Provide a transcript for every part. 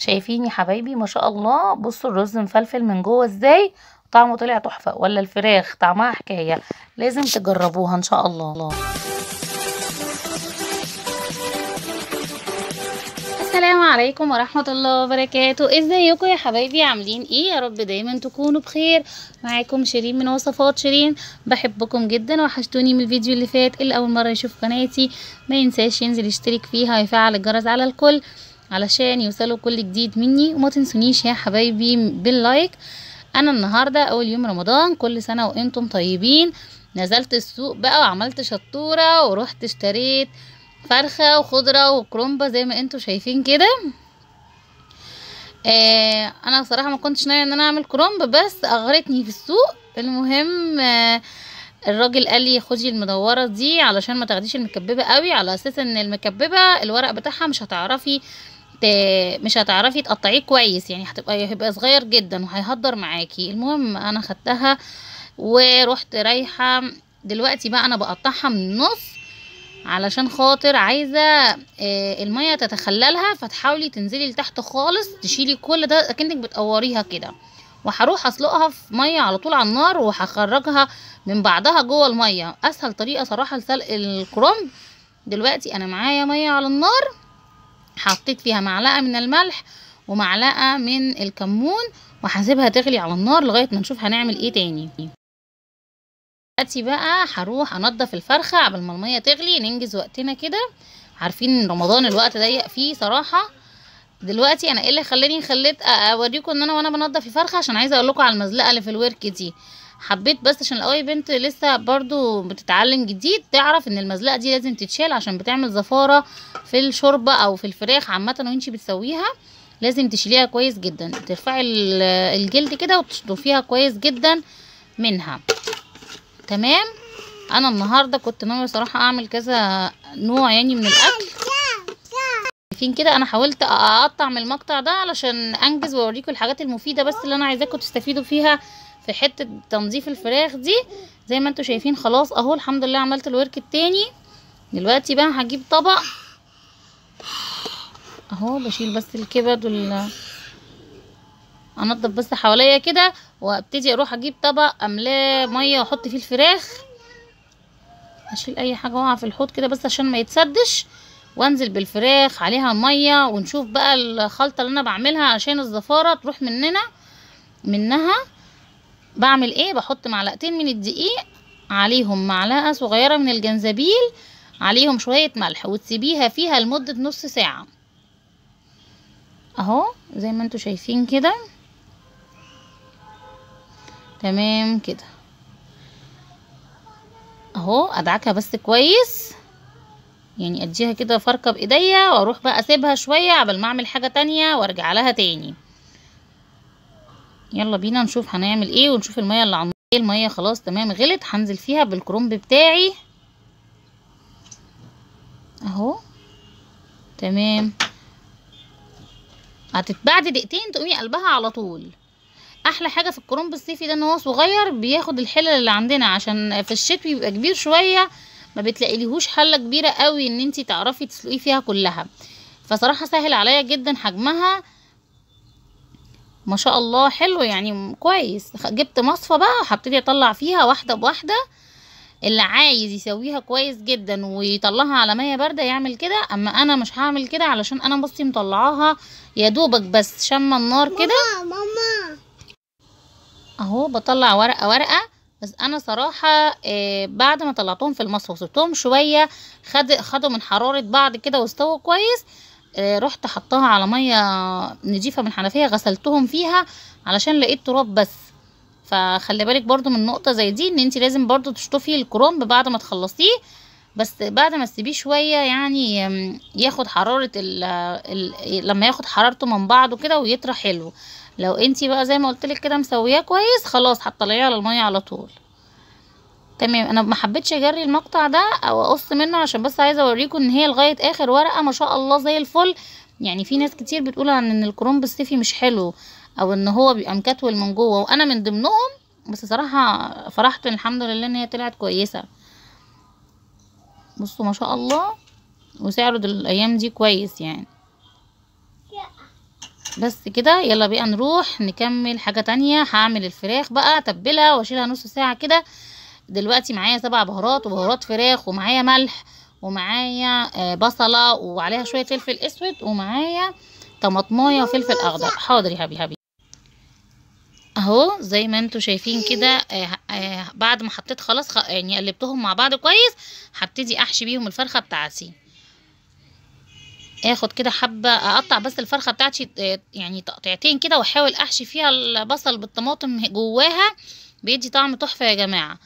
شايفين يا حبايبي ما شاء الله بصوا الرز مفلفل من جوه ازاي طعمه طلع تحفه ولا الفراخ طعمها حكايه لازم تجربوها ان شاء الله السلام عليكم ورحمة الله وبركاته ازيكم يا حبايبي عاملين ايه يا رب دايما تكونوا بخير معاكم شيرين من وصفات شيرين بحبكم جدا وحشتوني من الفيديو اللي فات اللي اول مرة يشوف قناتي ما ينساش ينزل يشترك فيها ويفعل الجرس على الكل علشان يوصلوا كل جديد مني وما تنسونيش يا حبايبي باللايك انا النهاردة اول يوم رمضان كل سنة وانتم طيبين نزلت السوق بقى وعملت شطورة ورحت اشتريت فرخة وخضرة وكرومبة زي ما انتم شايفين كده آه انا بصراحة ما كنتش ناوية ان انا اعمل كرومب بس اغرتني في السوق المهم آه الراجل قال لي خدي المدوره دي علشان ما تاخديش المكببه قوي على اساس ان المكببه الورق بتاعها مش هتعرفي مش هتعرفي تقطعيه كويس يعني هتبقى هيبقى صغير جدا وهيهدر معاكي المهم انا خدتها ورحت رايحه دلوقتي بقى انا بقطعها من النص علشان خاطر عايزه آه، الميه تتخللها فتحاولي تنزلي لتحت خالص تشيلي كل ده اكنك بتقوريها كده وهروح اسلقها في ميه على طول على النار وهخرجها من بعدها جوه الميه اسهل طريقه صراحه لسلق الكرنب دلوقتي انا معايا ميه على النار حطيت فيها معلقة من الملح ومعلقة من الكمون وهسيبها تغلي على النار لغاية ما نشوف هنعمل ايه تاني دلوقتي بقى هروح انضف الفرخة قبل ما المية تغلي ننجز وقتنا كده عارفين رمضان الوقت ضيق فيه صراحة دلوقتي انا ايه اللي خلاني خليت اوريكم ان انا وانا بنضف الفرخة عشان عايزة اقول لكم على المزلقة اللي في الورك دي حبيت بس عشان الاي بنت لسه برضو بتتعلم جديد تعرف ان المزلقه دي لازم تتشال عشان بتعمل زفاره في الشوربه او في الفراخ عامه وانتي بتسويها لازم تشيليها كويس جدا ترفعي آه، الجلد كده وتشطفيها كويس جدا منها تمام انا النهارده كنت ناوي صراحه اعمل كذا نوع يعني من الاكل شايفين كده انا حاولت اقطع من المقطع ده علشان انجز واوريكم الحاجات المفيده بس اللي انا عايزاكم تستفيدوا فيها في حته تنظيف الفراخ دي زي ما انتم شايفين خلاص اهو الحمد لله عملت الورك التاني دلوقتي بقى هجيب طبق اهو بشيل بس الكبد وال انضف بس حواليا كده وابتدي اروح اجيب طبق املاه ميه واحط فيه الفراخ اشيل اي حاجه واقعه في الحوض كده بس عشان ما يتسدش وانزل بالفراخ عليها ميه ونشوف بقى الخلطه اللي انا بعملها عشان الزفاره تروح مننا منها بعمل ايه بحط معلقتين من الدقيق عليهم معلقة صغيرة من الجنزبيل عليهم شوية ملح وتسيبيها فيها لمدة نص ساعة اهو زي ما انتوا شايفين كده تمام كده اهو ادعكها بس كويس يعني اديها كده فركه بايديا واروح بقى اسيبها شويه قبل ما اعمل حاجه تانية وارجع لها تاني يلا بينا نشوف هنعمل ايه ونشوف الميه اللي ايه الميه خلاص تمام غلت هنزل فيها بالكرنب بتاعي اهو تمام هتتبعد دقيقتين تقومي قلبها على طول احلى حاجه في الكرنب الصيفي ده ان هو صغير بياخد الحلل اللي عندنا عشان في الشتوي بيبقى كبير شويه ما بتلاقيليهوش حله كبيره قوي ان انتي تعرفي تسلقيه فيها كلها فصراحه سهل عليا جدا حجمها ما شاء الله حلو يعني كويس جبت مصفى بقى وهبتدي اطلع فيها واحده بواحده اللي عايز يسويها كويس جدا ويطلعها على ميه بارده يعمل كده اما انا مش هعمل كده علشان انا بصي مطلعاها يا دوبك بس شم النار كده ماما اهو بطلع ورقه ورقه بس انا صراحه آه بعد ما طلعتهم في المصفى وسبتهم شويه خد خدوا من حراره بعض كده واستووا كويس آه، رحت حطاها على ميه نجيفة من الحنفيه غسلتهم فيها علشان لقيت تراب بس فخلي بالك برضو من نقطه زي دي ان انت لازم برضو تشطفي الكرنب بعد ما تخلصيه بس بعد ما تسيبيه شويه يعني ياخد حراره ال الـ لما ياخد حرارته من بعضه كده ويطرى حلو لو انت بقى زي ما قلتلك كده مسوياه كويس خلاص هتطلعيه على الميه على طول تمام انا ما حبيتش اجري المقطع ده او اقص منه عشان بس عايزه اوريكم ان هي لغايه اخر ورقه ما شاء الله زي الفل يعني في ناس كتير بتقول عن ان الكرنب الصيفي مش حلو او ان هو بيبقى مكتول من جوه وانا من ضمنهم بس صراحه فرحت الحمد لله ان هي طلعت كويسه بصوا ما شاء الله وسعره الايام دي كويس يعني بس كده يلا بقى نروح نكمل حاجه تانية هعمل الفراخ بقى اتبلها واشيلها نص ساعه كده دلوقتي معايا سبع بهارات وبهارات فراخ ومعايا ملح ومعايا آه، بصله وعليها شويه فلفل اسود ومعايا طماطمايه وفلفل اخضر حاضر يا هبي هبي اهو زي ما انتوا شايفين كده آه، آه، بعد ما حطيت خلاص يعني قلبتهم مع بعض كويس هبتدي احشي بيهم الفرخه بتاعتي اخد كده حبه اقطع بس الفرخه بتاعتي يعني تقطيعتين كده واحاول احشي فيها البصل بالطماطم جواها بيدي طعم تحفه يا جماعه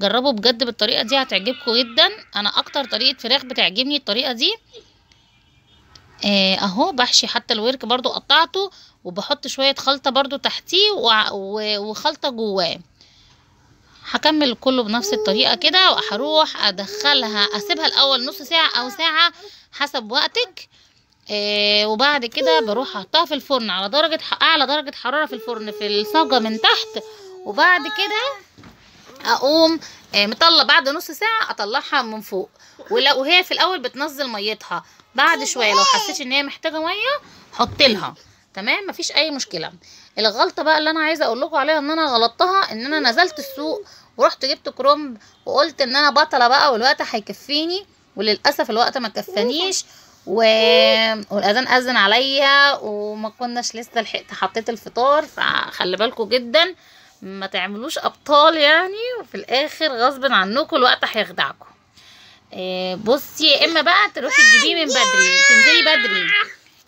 جربوا بجد بالطريقة دي هتعجبكم جدا انا اكتر طريقة فراخ بتعجبني الطريقة دي آه، اهو بحشي حتى الورك برضو قطعته وبحط شوية خلطة برضو تحتيه وخلطة جواه هكمل كله بنفس الطريقة كده وهروح ادخلها اسيبها الاول نص ساعة او ساعة حسب وقتك آه، وبعد كده بروح احطها في الفرن على درجة اعلى درجة حرارة في الفرن في الصاجة من تحت وبعد كده اقوم آه، مطلع بعد نص ساعه اطلعها من فوق وهي في الاول بتنزل ميتها بعد شويه لو حسيت ان هي محتاجه ميه حط لها تمام مفيش اي مشكله الغلطه بقى اللي انا عايزه اقول لكم عليها ان انا غلطتها ان انا نزلت السوق ورحت جبت كرومب وقلت ان انا بطله بقى والوقت هيكفيني وللاسف الوقت ما كفانيش و... والاذان اذن عليا وما كناش لسه لحقت حطيت الفطار فخلي بالكم جدا ما تعملوش ابطال يعني وفي الاخر غصب عنكم الوقت هيخدعكم آه، بصي يا اما بقى تروحي تجيبيه من بدري تنزلي بدري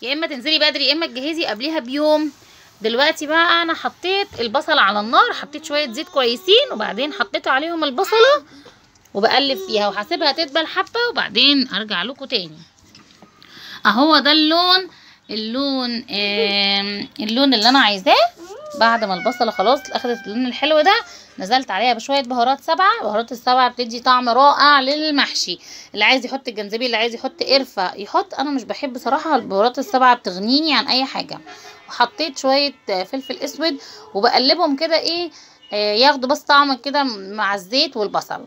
يا اما تنزلي بدري يا اما تجهزي قبليها بيوم دلوقتي بقى انا حطيت البصل على النار حطيت شويه زيت كويسين وبعدين حطيت عليهم البصله وبقلب فيها وهسيبها تدبل حبه وبعدين ارجع لكم تاني اهو ده اللون اللون اللون اللي انا عايزاه بعد ما البصله خلاص اخدت اللون الحلو ده نزلت عليها بشويه بهارات سبعه بهارات السبعه بتدي طعم رائع للمحشي اللي عايز يحط الجنزبيل اللي عايز يحط قرفه يحط انا مش بحب صراحه البهارات السبعه بتغنيني عن اي حاجه وحطيت شويه فلفل اسود وبقلبهم كده ايه آه، ياخدوا بس طعم كده مع الزيت والبصل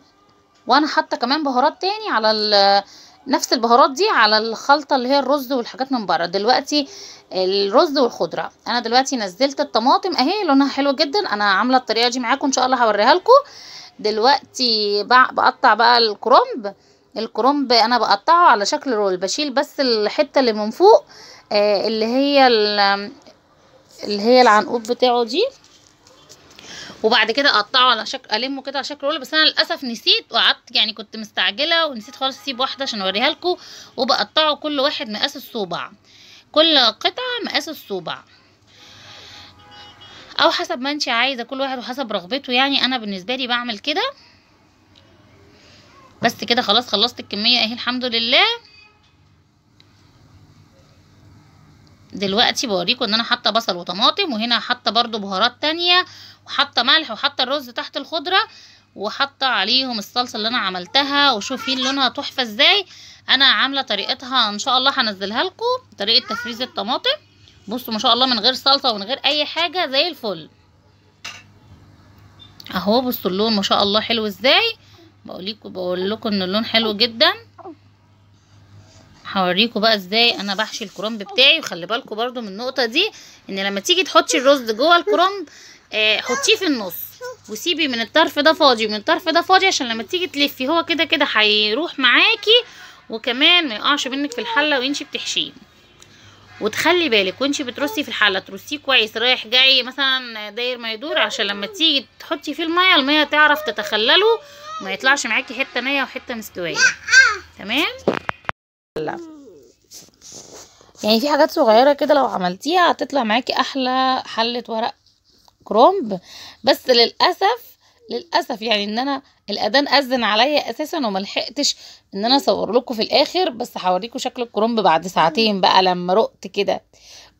وانا حاطه كمان بهارات تاني على نفس البهارات دي على الخلطة اللي هي الرز والحاجات من بره دلوقتي الرز والخضرة انا دلوقتي نزلت الطماطم اهي لونها حلو جدا انا عاملة الطريقة دي معاكم ان شاء الله هوريها لكم دلوقتي بقطع بقى الكرنب الكرنب انا بقطعه على شكل رول بشيل بس الحتة اللي من فوق آه، اللي هي اللي هي العنقود بتاعه دي وبعد كده اقطعه على شكل المه كده على شكل رول بس انا للاسف نسيت وقعدت يعني كنت مستعجله ونسيت خالص اسيب واحده عشان اوريها لكم وبقطعه كل واحد مقاس الصوبع كل قطعه مقاس الصوبع او حسب ما انت عايزه كل واحد وحسب رغبته يعني انا بالنسبه لي بعمل كده بس كده خلاص خلصت الكميه اهي الحمد لله دلوقتي بوريكم ان انا حاطه بصل وطماطم وهنا حاطه برضو بهارات تانية وحاطه ملح وحاطه الرز تحت الخضره وحاطه عليهم الصلصه اللي انا عملتها وشوفين لونها تحفه ازاي انا عامله طريقتها ان شاء الله هنزلها لكم طريقه تفريز الطماطم بصوا ما شاء الله من غير صلصه ومن غير اي حاجه زي الفل اهو بصوا اللون ما شاء الله حلو ازاي بقول لكم بقول لكم ان اللون حلو جدا هوريكم بقى ازاي انا بحشي الكرنب بتاعي وخلي بالكم برضو من النقطه دي ان لما تيجي تحطي الرز جوه الكرنب آه حطيه في النص وسيبي من الطرف ده فاضي ومن الطرف ده فاضي عشان لما تيجي تلفي هو كده كده هيروح معاكي وكمان ما يقعش منك في الحله وانتي بتحشيه وتخلي بالك وانتي بترصي في الحله ترصيه كويس رايح جاي مثلا داير ما يدور عشان لما تيجي تحطي فيه الميه الميه تعرف تتخلله وما يطلعش معاكي حته نيه وحته مستويه تمام يعني في حاجات صغيره كده لو عملتيها هتطلع معاكي احلى حله ورق كرومب بس للاسف للاسف يعني ان انا الاذان اذن عليا اساسا وما لحقتش ان انا اصور لكم في الاخر بس هوريكم شكل الكرومب بعد ساعتين بقى لما رقت كده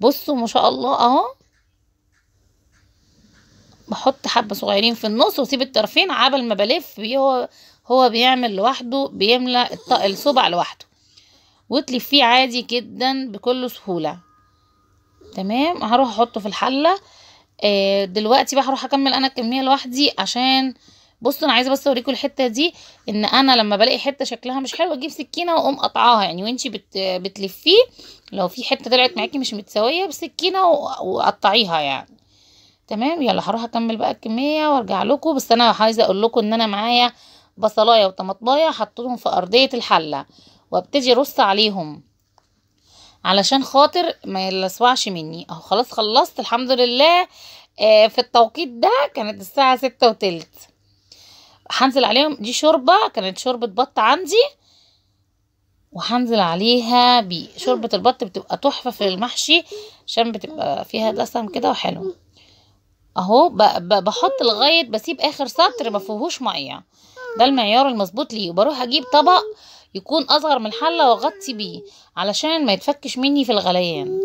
بصوا ما شاء الله اهو بحط حبه صغيرين في النص واسيب الطرفين عبل ما بلف هو هو بيعمل لوحده بيملى الصبع لوحده وتلفيه عادي جدا بكل سهولة تمام هروح احطه في الحلة آه دلوقتي بقى هروح اكمل انا الكمية لوحدي عشان بصوا انا عايزه بس اوريكم الحته دي ان انا لما بلاقي حته شكلها مش حلو اجيب سكينه واقوم قطعها يعني وانتي بت... بتلفيه لو في حته طلعت معاكي مش متساويه بسكينه وقطعيها يعني تمام يلا هروح اكمل بقى الكميه وارجع لكم بس انا عايزه اقول لكم ان انا معايا بصلايه وطماطمايه حطيتهم في ارضيه الحله وابتدي ارص عليهم علشان خاطر ما يلسوعش مني اهو خلاص خلصت الحمد لله آه في التوقيت ده كانت الساعة ستة وتلت هنزل عليهم دي شوربة كانت شوربة بط عندي وهنزل عليها بشوربة شوربة البط بتبقى تحفة في المحشي عشان بتبقى فيها دسم كده وحلو اهو بحط لغاية بسيب اخر سطر مفيهوش مية ده المعيار المظبوط ليه وبروح اجيب طبق يكون اصغر من الحله واغطي بيه علشان ما يتفكش مني في الغليان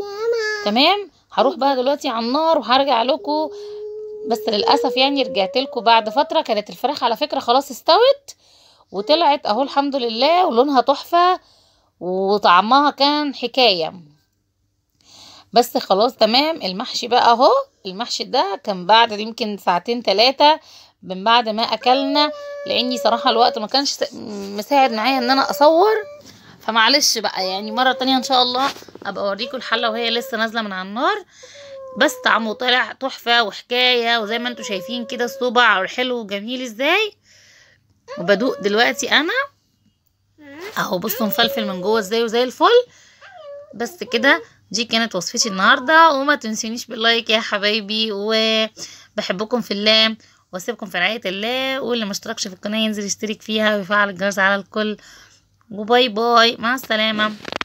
تمام هروح بقى دلوقتي على النار وهرجع لكم بس للاسف يعني رجعت لكم بعد فتره كانت الفراخ على فكره خلاص استوت وطلعت اهو الحمد لله ولونها تحفه وطعمها كان حكايه بس خلاص تمام المحشي بقى اهو المحشي ده كان بعد يمكن ساعتين ثلاثة من بعد ما اكلنا لاني صراحة الوقت ما كانش مساعد معايا ان انا اصور فمعلش بقى يعني مرة تانية ان شاء الله ابقى اوريكم الحلة وهي لسه نازلة من على النار بس طعمه طلع تحفة وحكاية وزي ما انتوا شايفين كده الصبع حلو وجميل ازاي وبدوق دلوقتي انا اهو بصوا مفلفل من جوه ازاي وزي الفل بس كده دي كانت وصفتي النهارده وما تنسونيش باللايك يا حبايبي وبحبكم في الله واسيبكم في رعايه الله واللي ما اشتركش في القناه ينزل يشترك فيها ويفعل الجرس على الكل وباي باي مع السلامه